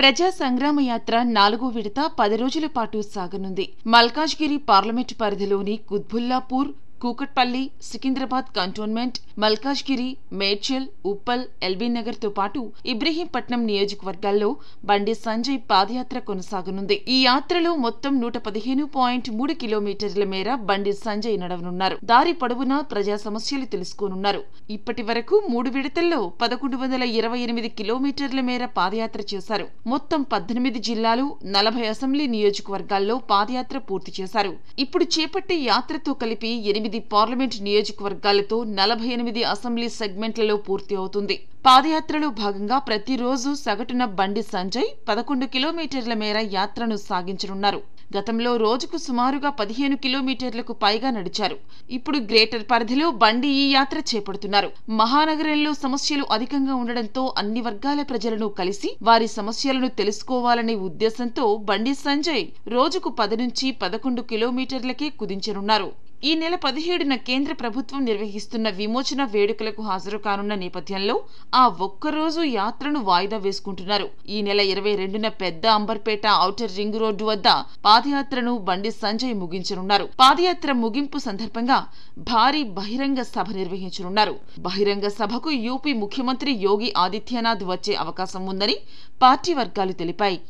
ప్రజా సంగ్రామ యాత్ర నాలుగో విడత పది రోజుల పాటు సాగనుంది మల్కాజ్గిరి పార్లమెంటు పరిధిలోని కుత్బుల్లాపూర్ కూకట్పల్లి సికింద్రాబాద్ కంటోన్మెంట్ మల్కాజ్గిరి మేడ్చల్ ఉప్పల్ నగర్ తో పాటు ఇబ్రహీంపట్నం నియోజకవర్గాల్లో బండి సంజయ్ పాదయాత్ర కొనసాగనుంది ఈ యాత్రలో మొత్తం నూట పదిహేను పాయింట్ మూడు కిలోమీటర్ల మేర బండి సంజయ్ నడవనున్నారు దారి పొడవునా ప్రజా సమస్యలు తెలుసుకోనున్నారు ఇప్పటి వరకు మూడు విడతల్లో పదకొండు వందల ఇరవై ఎనిమిది కిలోమీటర్ల మేర పాదయాత్ర చేశారు మొత్తం పద్దెనిమిది జిల్లాలు నలభై అసెంబ్లీ నియోజకవర్గాల్లో పాదయాత్ర పూర్తి చేశారు ఇప్పుడు చేపట్టే యాత్రతో కలిపి ఎనిమిది ఎనిమిది పార్లమెంట్ నియోజకవర్గాలతో నలభై ఎనిమిది అసెంబ్లీ సెగ్మెంట్లలో పూర్తి అవుతుంది పాదయాత్రలో భాగంగా ప్రతిరోజు సగటున బండి సంజయ్ పదకొండు కిలోమీటర్ల మేర యాత్రను సాగించనున్నారు గతంలో రోజుకు సుమారుగా పదిహేను కిలోమీటర్లకు పైగా నడిచారు ఇప్పుడు గ్రేటర్ పరిధిలో బండి ఈ యాత్ర చేపడుతున్నారు మహానగరంలో సమస్యలు అధికంగా ఉండడంతో అన్ని వర్గాల ప్రజలను కలిసి వారి సమస్యలను తెలుసుకోవాలనే ఉద్దేశంతో బండి సంజయ్ రోజుకు పది నుంచి పదకొండు కిలోమీటర్లకే కుదించనున్నారు ఈ నెల పదిహేడున కేంద్ర ప్రభుత్వం నిర్వహిస్తున్న విమోచన వేడుకలకు హాజరు కానున్న నేపథ్యంలో ఆ ఒక్కరోజు యాత్రను వాయిదా వేసుకుంటున్నారు ఈ నెల ఇరవై రెండున పెద్ద అంబర్పేట ఔటర్ రింగ్ రోడ్డు వద్ద పాదయాత్రను బండి సంజయ్ ముగించనున్నారు పాదయాత్ర ముగింపు సందర్భంగా భారీ బహిరంగ సభ నిర్వహించనున్నారు బహిరంగ సభకు యూపీ ముఖ్యమంత్రి యోగి ఆదిత్యనాథ్ వచ్చే అవకాశం ఉందని పార్టీ వర్గాలు తెలిపాయి